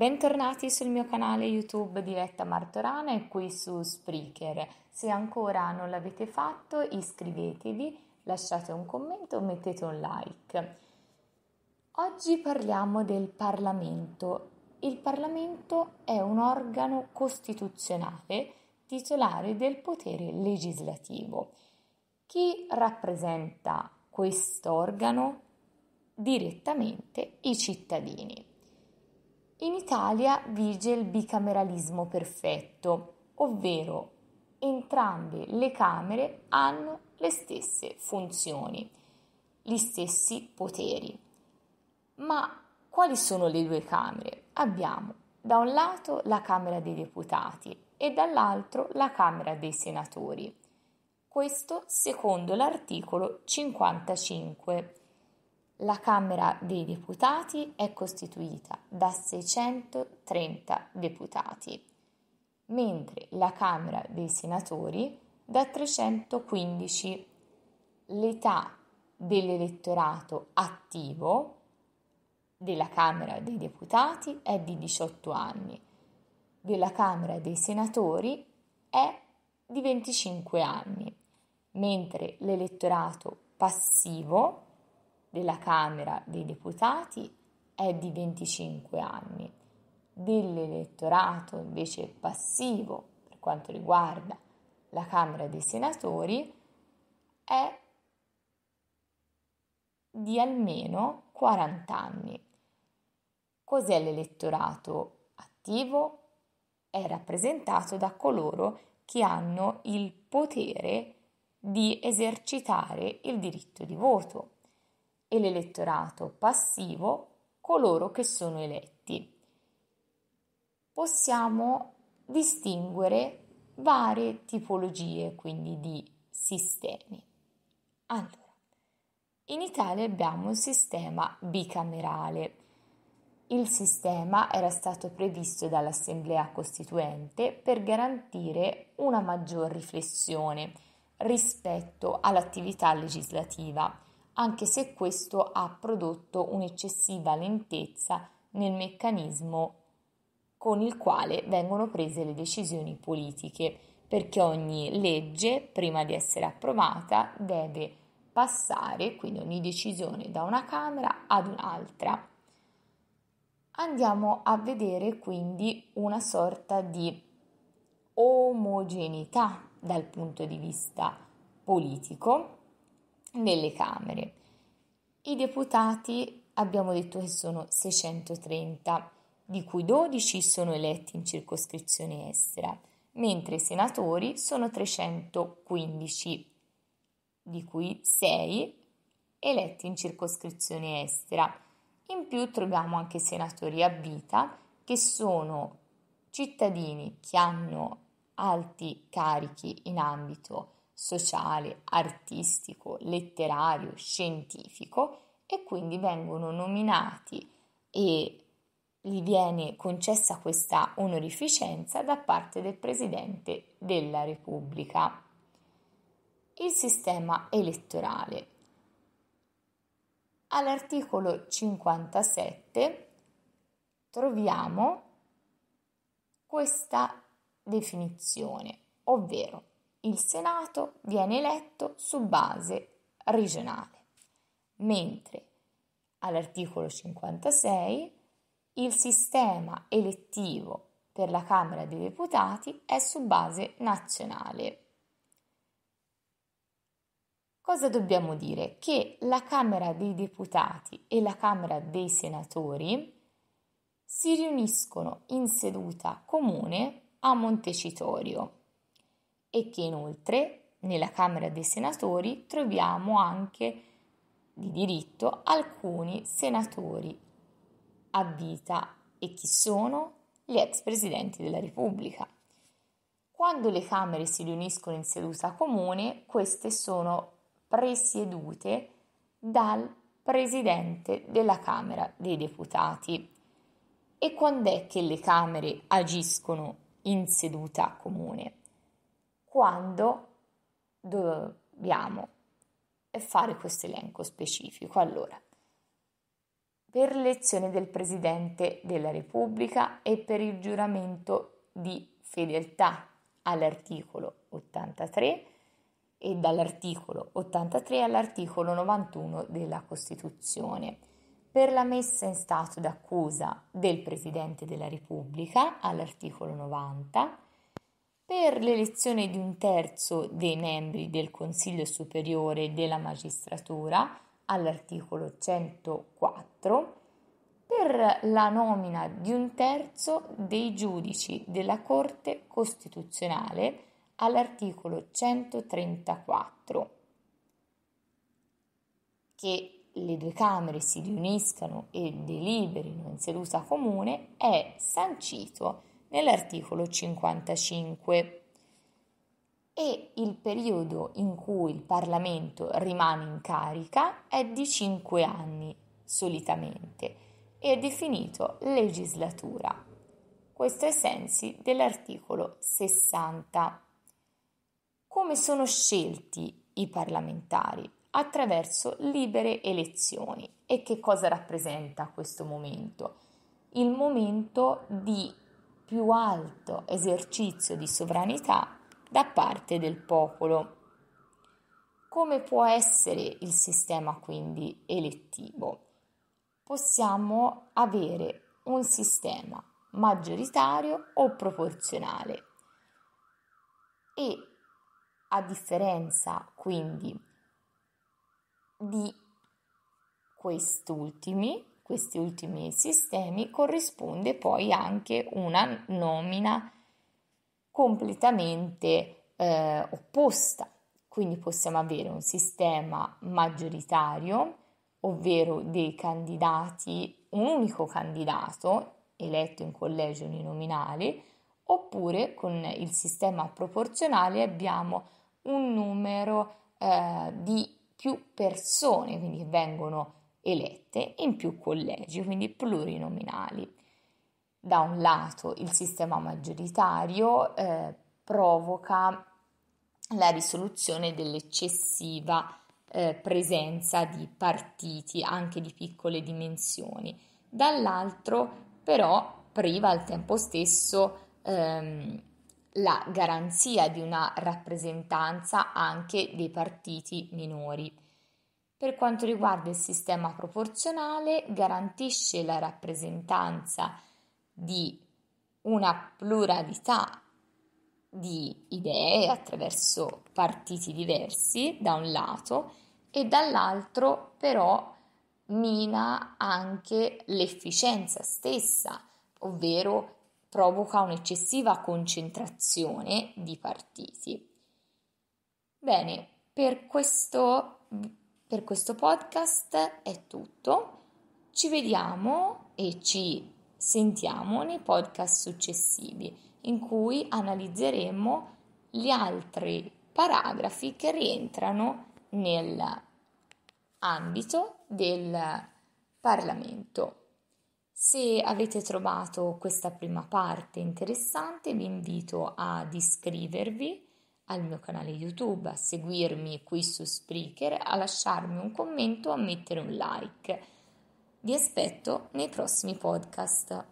Bentornati sul mio canale YouTube Diretta Martorana e qui su Spreaker. Se ancora non l'avete fatto, iscrivetevi, lasciate un commento, mettete un like. Oggi parliamo del Parlamento. Il Parlamento è un organo costituzionale titolare del potere legislativo. Chi rappresenta questo organo? Direttamente i cittadini. In Italia vige il bicameralismo perfetto, ovvero entrambe le Camere hanno le stesse funzioni, gli stessi poteri. Ma quali sono le due Camere? Abbiamo da un lato la Camera dei Deputati e dall'altro la Camera dei Senatori. Questo secondo l'articolo 55 la Camera dei Deputati è costituita da 630 deputati, mentre la Camera dei Senatori da 315. L'età dell'elettorato attivo della Camera dei Deputati è di 18 anni, della Camera dei Senatori è di 25 anni, mentre l'elettorato passivo è della Camera dei Deputati è di 25 anni, dell'elettorato invece passivo per quanto riguarda la Camera dei Senatori è di almeno 40 anni. Cos'è l'elettorato attivo? È rappresentato da coloro che hanno il potere di esercitare il diritto di voto e l'elettorato passivo coloro che sono eletti. Possiamo distinguere varie tipologie quindi di sistemi. Allora, in Italia abbiamo un sistema bicamerale. Il sistema era stato previsto dall'Assemblea Costituente per garantire una maggior riflessione rispetto all'attività legislativa anche se questo ha prodotto un'eccessiva lentezza nel meccanismo con il quale vengono prese le decisioni politiche, perché ogni legge, prima di essere approvata, deve passare, quindi ogni decisione, da una Camera ad un'altra. Andiamo a vedere quindi una sorta di omogeneità dal punto di vista politico nelle Camere. I deputati abbiamo detto che sono 630, di cui 12 sono eletti in circoscrizione estera, mentre i senatori sono 315, di cui 6 eletti in circoscrizione estera. In più troviamo anche senatori a vita che sono cittadini che hanno alti carichi in ambito sociale, artistico, letterario, scientifico e quindi vengono nominati e gli viene concessa questa onorificenza da parte del Presidente della Repubblica. Il sistema elettorale. All'articolo 57 troviamo questa definizione, ovvero il Senato viene eletto su base regionale, mentre all'articolo 56 il sistema elettivo per la Camera dei Deputati è su base nazionale. Cosa dobbiamo dire? Che la Camera dei Deputati e la Camera dei Senatori si riuniscono in seduta comune a Montecitorio e che inoltre nella Camera dei Senatori troviamo anche di diritto alcuni senatori a vita e chi sono? Gli ex presidenti della Repubblica. Quando le Camere si riuniscono in seduta comune, queste sono presiedute dal Presidente della Camera dei Deputati. E quando è che le Camere agiscono in seduta comune? quando dobbiamo fare questo elenco specifico. Allora, per l'elezione del Presidente della Repubblica e per il giuramento di fedeltà all'articolo 83 e dall'articolo 83 all'articolo 91 della Costituzione. Per la messa in stato d'accusa del Presidente della Repubblica all'articolo 90 per l'elezione di un terzo dei membri del Consiglio Superiore della Magistratura all'articolo 104, per la nomina di un terzo dei giudici della Corte Costituzionale all'articolo 134, che le due Camere si riuniscano e deliberino in seduta comune è sancito nell'articolo 55 e il periodo in cui il Parlamento rimane in carica è di 5 anni solitamente e è definito legislatura. Questo è sensi dell'articolo 60. Come sono scelti i parlamentari? Attraverso libere elezioni. E che cosa rappresenta questo momento? Il momento di più alto esercizio di sovranità da parte del popolo. Come può essere il sistema quindi elettivo? Possiamo avere un sistema maggioritario o proporzionale e a differenza quindi di quest'ultimi questi ultimi sistemi corrisponde poi anche una nomina completamente eh, opposta. Quindi possiamo avere un sistema maggioritario, ovvero dei candidati, un unico candidato eletto in collegio uninominale, oppure con il sistema proporzionale abbiamo un numero eh, di più persone, quindi che vengono elette in più collegi, quindi plurinominali. Da un lato il sistema maggioritario eh, provoca la risoluzione dell'eccessiva eh, presenza di partiti anche di piccole dimensioni, dall'altro però priva al tempo stesso ehm, la garanzia di una rappresentanza anche dei partiti minori. Per quanto riguarda il sistema proporzionale, garantisce la rappresentanza di una pluralità di idee attraverso partiti diversi da un lato e dall'altro però mina anche l'efficienza stessa, ovvero provoca un'eccessiva concentrazione di partiti. Bene, per questo per questo podcast è tutto. Ci vediamo e ci sentiamo nei podcast successivi in cui analizzeremo gli altri paragrafi che rientrano nell'ambito del Parlamento. Se avete trovato questa prima parte interessante vi invito ad iscrivervi al mio canale YouTube, a seguirmi qui su Spreaker, a lasciarmi un commento, a mettere un like. Vi aspetto nei prossimi podcast.